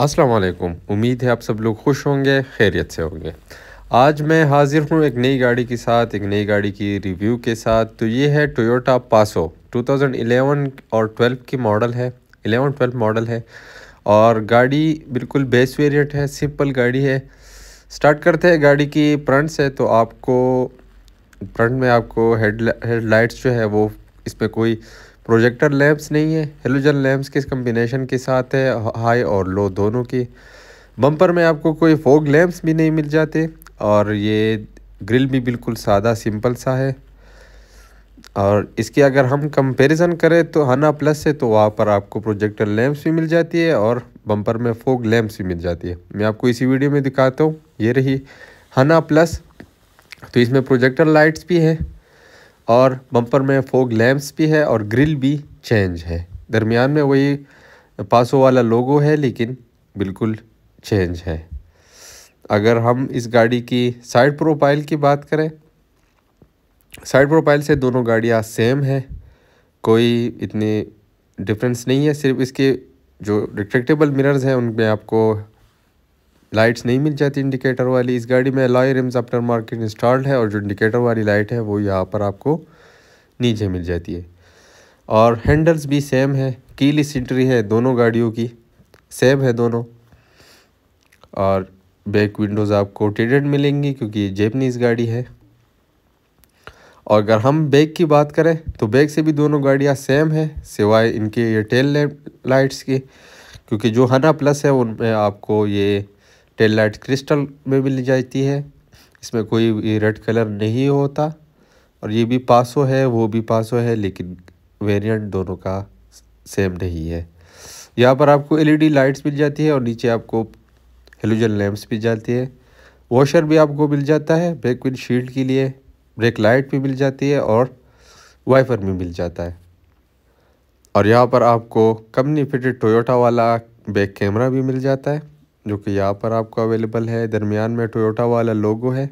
अस्सलाम वालेकुम उम्मीद है आप सब लोग खुश होंगे खैरियत से होंगे आज मैं हाज़िर हूँ एक नई गाड़ी के साथ एक नई गाड़ी की रिव्यू के साथ तो ये है टोयोटा पासो 2011 और 12 की मॉडल है 11 12 मॉडल है और गाड़ी बिल्कुल बेस वेरिएंट है सिंपल गाड़ी है स्टार्ट करते हैं गाड़ी की फ्रंट से तो आपको फ्रंट में आपको हेड हेडलाइट्स जो है वो इस पर कोई प्रोजेक्टर लैम्प्स नहीं है हेलोजन लैम्प्स के कम्बिनेशन के साथ है हाई और लो दोनों की बम्पर में आपको कोई फोग लैम्प्स भी नहीं मिल जाते और ये ग्रिल भी बिल्कुल सादा सिंपल सा है और इसकी अगर हम कंपैरिजन करें तो हना प्लस से तो वहाँ पर आपको प्रोजेक्टर लैम्प्स भी मिल जाती है और बम्पर में फोग लैम्प्स भी मिल जाती है मैं आपको इसी वीडियो में दिखाता हूँ ये रही हना प्लस तो इसमें प्रोजेक्टर लाइट्स भी हैं और बम्पर में फोग लैम्प्स भी है और ग्रिल भी चेंज है दरमियान में वही पासो वाला लोगो है लेकिन बिल्कुल चेंज है अगर हम इस गाड़ी की साइड प्रोफाइल की बात करें साइड प्रोफाइल से दोनों गाड़ियाँ सेम है कोई इतनी डिफरेंस नहीं है सिर्फ इसके जो रिट्रेक्टेबल मिरर्स हैं उनमें आपको लाइट्स नहीं मिल जाती इंडिकेटर वाली इस गाड़ी में alloy rims aftermarket installed है और जो इंडिकेटर वाली लाइट है वो यहाँ पर आपको नीचे मिल जाती है और हैंडल्स भी सेम है कीली सेंट्री है दोनों गाड़ियों की सेम है दोनों और बैक विंडोज़ आपको टेडेड मिलेंगी क्योंकि ये जेपनीज़ गाड़ी है और अगर हम बैग की बात करें तो बैग से भी दोनों गाड़ियाँ सेम है सिवाय इनके ये टेल लाइट्स के क्योंकि जो हना प्लस है उनमें आपको ये टेल लाइट क्रिस्टल में मिल जाती है इसमें कोई रेड कलर नहीं होता और ये भी पासो है वो भी पासो है लेकिन वेरिएंट दोनों का सेम नहीं है यहाँ पर आपको एलईडी लाइट्स मिल जाती है और नीचे आपको हेलोजन लैम्प्स मिल जाती है वॉशर भी आपको मिल जाता है ब्रेक विंड शील्ड के लिए ब्रेक लाइट भी मिल जाती है और वाइपर भी मिल जाता है और यहाँ पर आपको कम्युनिफिटेड फिटेड टोयोटा वाला बैक कैमरा भी मिल जाता है जो कि यहाँ पर आपको अवेलेबल है दरमियान में टोयोटा वाला लोगो है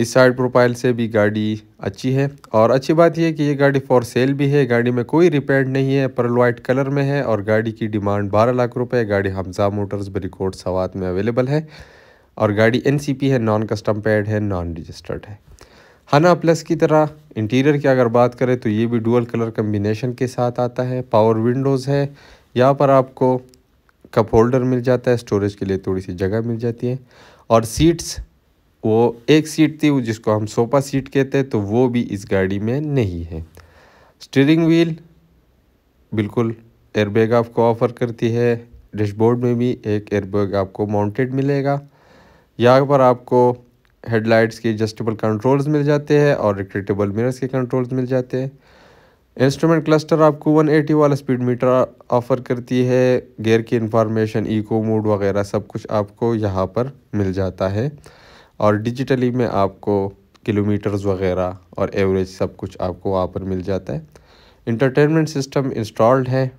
इस साइड प्रोफाइल से भी गाड़ी अच्छी है और अच्छी बात यह कि ये गाड़ी फॉर सेल भी है गाड़ी में कोई रिपेयर नहीं है पर वाइट कलर में है और गाड़ी की डिमांड 12 लाख रुपए गाड़ी हमजा मोटर्स बरिकोट सवात में अवेलेबल है और गाड़ी एन है नॉन कस्टम पेड है नॉन रजिस्टर्ड है हना प्लस की तरह इंटीरियर की अगर बात करें तो ये भी डुअल कलर कम्बिनेशन के साथ आता है पावर विंडोज़ है यहाँ पर आपको कप होल्डर मिल जाता है स्टोरेज के लिए थोड़ी सी जगह मिल जाती है और सीट्स वो एक सीट थी जिसको हम सोफा सीट कहते हैं तो वो भी इस गाड़ी में नहीं है स्टीयरिंग व्हील बिल्कुल एयरबैग आपको ऑफ़र करती है डैशबोर्ड में भी एक एयरबैग आपको माउंटेड मिलेगा यहाँ पर आपको हेडलाइट्स के एडजस्टेबल कंट्रोल्स मिल जाते हैं और रिक्रेटेबल मिरर्स के कंट्रोल्स मिल जाते हैं इंस्ट्रूमेंट क्लस्टर आपको 180 वाला स्पीड मीटर ऑफ़र करती है गेयर की इंफॉर्मेशन ईको मोड वगैरह सब कुछ आपको यहाँ पर मिल जाता है और डिजिटली में आपको किलोमीटर्स वगैरह और एवरेज सब कुछ आपको वहाँ पर मिल जाता है इंटरटेनमेंट सिस्टम इंस्टॉल्ड है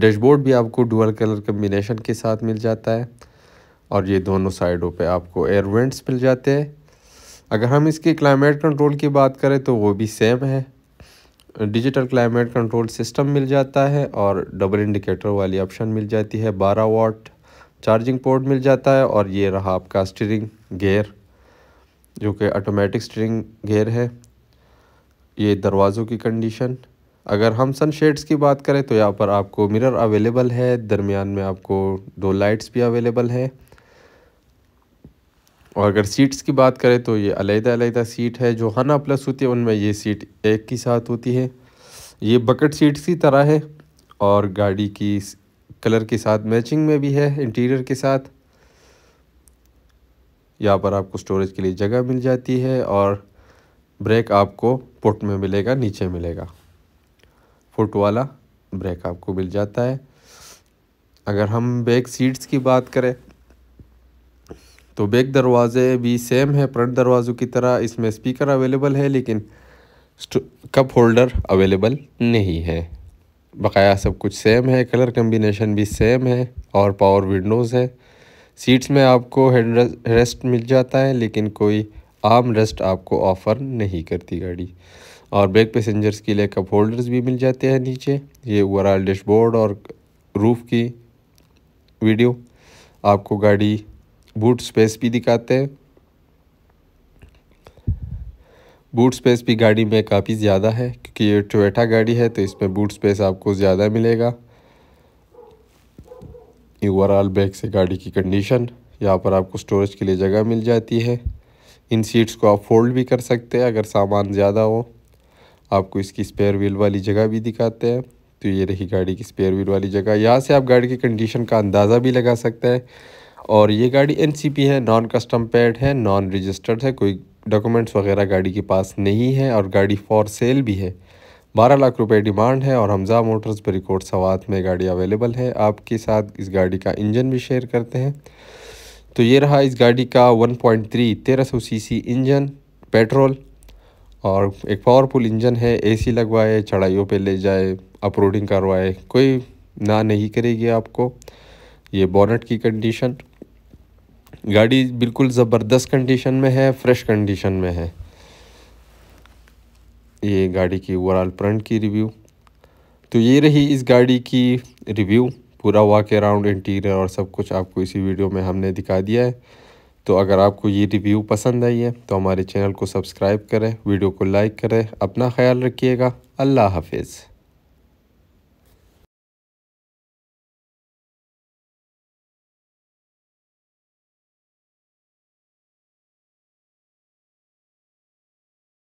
डैशबोर्ड भी आपको डुअल कलर कम्बिनेशन के साथ मिल जाता है और ये दोनों साइडों पे आपको एयरवेंट्स मिल जाते हैं अगर हम इसके क्लाइमेट कंट्रोल की बात करें तो वो भी सेम है डिजिटल क्लाइमेट कंट्रोल सिस्टम मिल जाता है और डबल इंडिकेटर वाली ऑप्शन मिल जाती है 12 वाट चार्जिंग पोर्ट मिल जाता है और ये रहा आपका स्टीयरिंग गेयर जो कि ऑटोमेटिक स्टीयरिंग गेयर है ये दरवाज़ों की कंडीशन अगर हम सन शेड्स की बात करें तो यहाँ पर आपको मिरर अवेलेबल है दरमियान में आपको दो लाइट्स भी अवेलेबल है और अगर सीट्स की बात करें तो ये अलहदा सीट है जो हना प्लस होती है उनमें ये सीट एक के साथ होती है ये बकेट सीट्स की तरह है और गाड़ी की कलर के साथ मैचिंग में भी है इंटीरियर के साथ यहाँ पर आपको स्टोरेज के लिए जगह मिल जाती है और ब्रेक आपको पुट में मिलेगा नीचे मिलेगा फुट वाला ब्रेक आपको मिल जाता है अगर हम बैक सीट्स की बात करें तो बैक दरवाज़े भी सेम है फ्रंट दरवाज़ों की तरह इसमें स्पीकर अवेलेबल है लेकिन कप होल्डर अवेलेबल नहीं है बकाया सब कुछ सेम है कलर कम्बिनेशन भी सेम है और पावर विंडोज़ है सीट्स में आपको हेड रेस्ट मिल जाता है लेकिन कोई आम रेस्ट आपको ऑफ़र नहीं करती गाड़ी और बैक पैसेंजर्स के लिए कप होल्डर्स भी मिल जाते हैं नीचे ये ओवरऑल डैशबोर्ड और रूफ़ की वीडियो आपको गाड़ी बूट स्पेस भी दिखाते हैं बूट स्पेस भी गाड़ी में काफ़ी ज़्यादा है क्योंकि ये टोटा गाड़ी है तो इसमें बूट स्पेस आपको ज़्यादा मिलेगा ओवरऑल बैग से गाड़ी की कंडीशन यहाँ पर आपको स्टोरेज के लिए जगह मिल जाती है इन सीट्स को आप फोल्ड भी कर सकते हैं अगर सामान ज़्यादा हो आपको इसकी स्पेयर व्हील वाली जगह भी दिखाते हैं तो ये रही गाड़ी की स्पेयर व्हील वाली जगह यहाँ से आप गाड़ी की कंडीशन का अंदाज़ा भी लगा सकते हैं और ये गाड़ी एन है नॉन कस्टम पेड है नॉन रजिस्टर्ड है कोई डॉक्यूमेंट्स वगैरह गाड़ी के पास नहीं है और गाड़ी फॉर सेल भी है बारह लाख रुपए डिमांड है और हमजा मोटर्स पर रिकॉर्ड सवात में गाड़ी अवेलेबल है आपके साथ इस गाड़ी का इंजन भी शेयर करते हैं तो ये रहा इस गाड़ी का 1.3 सी सी इंजन पेट्रोल और एक पावरफुल इंजन है एसी लगवाए चढ़ाइयों पे ले जाए अपरोडिंग करवाए कोई ना नहीं करेगी आपको ये बॉनेट की कंडीशन गाड़ी बिल्कुल ज़बरदस्त कंडीशन में है फ्रेश कंडीशन में है ये गाड़ी की ओवरऑल फ्रंट की रिव्यू तो ये रही इस गाड़ी की रिव्यू पूरा वाक अराउंड इंटीरियर और सब कुछ आपको इसी वीडियो में हमने दिखा दिया है तो अगर आपको ये रिव्यू पसंद आई है तो हमारे चैनल को सब्सक्राइब करें वीडियो को लाइक करें अपना ख्याल रखिएगा अल्लाह हाफिज़